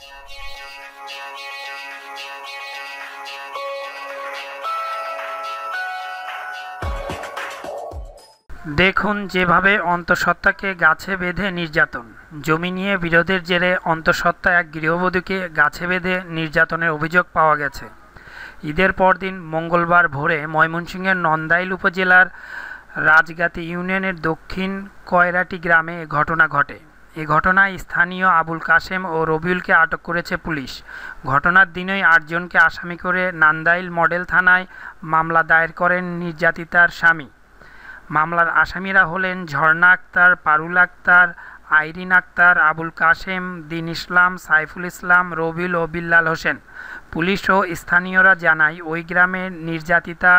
দেখুন যেভাবে অন্তঃসত্ত্বাকে গাছে বেঁধে নির্যাতন জমি নিয়ে বিরোধের জেরে অন্তঃসত্ত্বা এক গৃহবধূকে গাছে বেঁধে নির্যাতনের অভিযোগ পাওয়া গেছে ঈদের পরদিন মঙ্গলবার ভোরে ময়মনসিংহের নন্দাইল উপজেলার রাজগাতি ইউনিয়নের দক্ষিণ কয়রাটি গ্রামে ঘটনা ঘটে এ ঘটনায় স্থানীয় আবুল কাশেম ও রবিউলকে আটক করেছে পুলিশ ঘটনার দিনই আটজনকে আসামি করে নান্দাইল মডেল থানায় মামলা দায়ের করেন নির্যাতিতার স্বামী মামলার আসামিরা হলেন ঝর্ণা আক্তার পারুল আক্তার আইরিন আক্তার আবুল কাশেম দিন ইসলাম সাইফুল ইসলাম রবিল ও বিল্লাল হোসেন পুলিশ ও স্থানীয়রা জানায় ওই গ্রামের নির্যাতিতা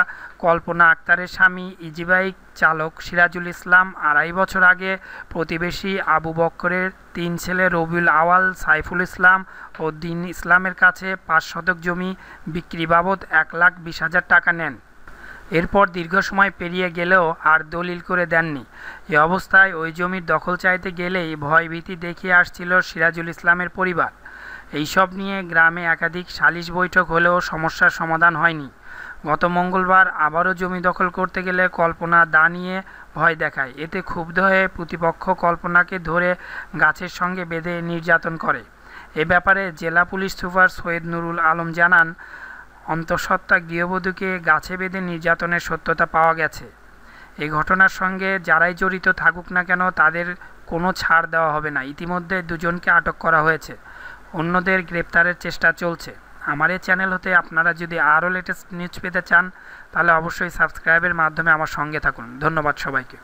কল্পনা আক্তারের স্বামী ইজিবাইক চালক সিরাজুল ইসলাম আড়াই বছর আগে প্রতিবেশী আবু বক্করের তিন ছেলে রবিউল আওয়াল সাইফুল ইসলাম ও দিন ইসলামের কাছে পাঁচ শতক জমি বিক্রি বাবদ এক লাখ বিশ হাজার টাকা নেন এরপর দীর্ঘ সময় পেরিয়ে গেলেও আর দলিল করে দেননি এ অবস্থায় ওই জমির দখল চাইতে গেলেই ভয়ভীতি দেখিয়ে আসছিল সিরাজুল ইসলামের পরিবার এইসব নিয়ে গ্রামে একাধিক সালিশ বৈঠক হলেও সমস্যার সমাধান হয়নি গত মঙ্গলবার আবারও জমি দখল করতে গেলে কল্পনা দা নিয়ে ভয় দেখায় এতে ক্ষুব্ধ হয়ে প্রতিপক্ষ কল্পনাকে ধরে গাছের সঙ্গে বেঁধে নির্যাতন করে এ ব্যাপারে জেলা পুলিশ সুপার সৈয়দ নুরুল আলম জানান অন্তঃসত্ত্বা গৃহবধূকে গাছে বেঁধে নির্যাতনের সত্যতা পাওয়া গেছে এই ঘটনার সঙ্গে যারাই জড়িত থাকুক না কেন তাদের কোনো ছাড় দেওয়া হবে না ইতিমধ্যে দুজনকে আটক করা হয়েছে অন্যদের গ্রেপ্তারের চেষ্টা চলছে আমার এই চ্যানেল হতে আপনারা যদি আরও লেটেস্ট নিউজ পেতে চান তাহলে অবশ্যই সাবস্ক্রাইবের মাধ্যমে আমার সঙ্গে থাকুন ধন্যবাদ সবাইকে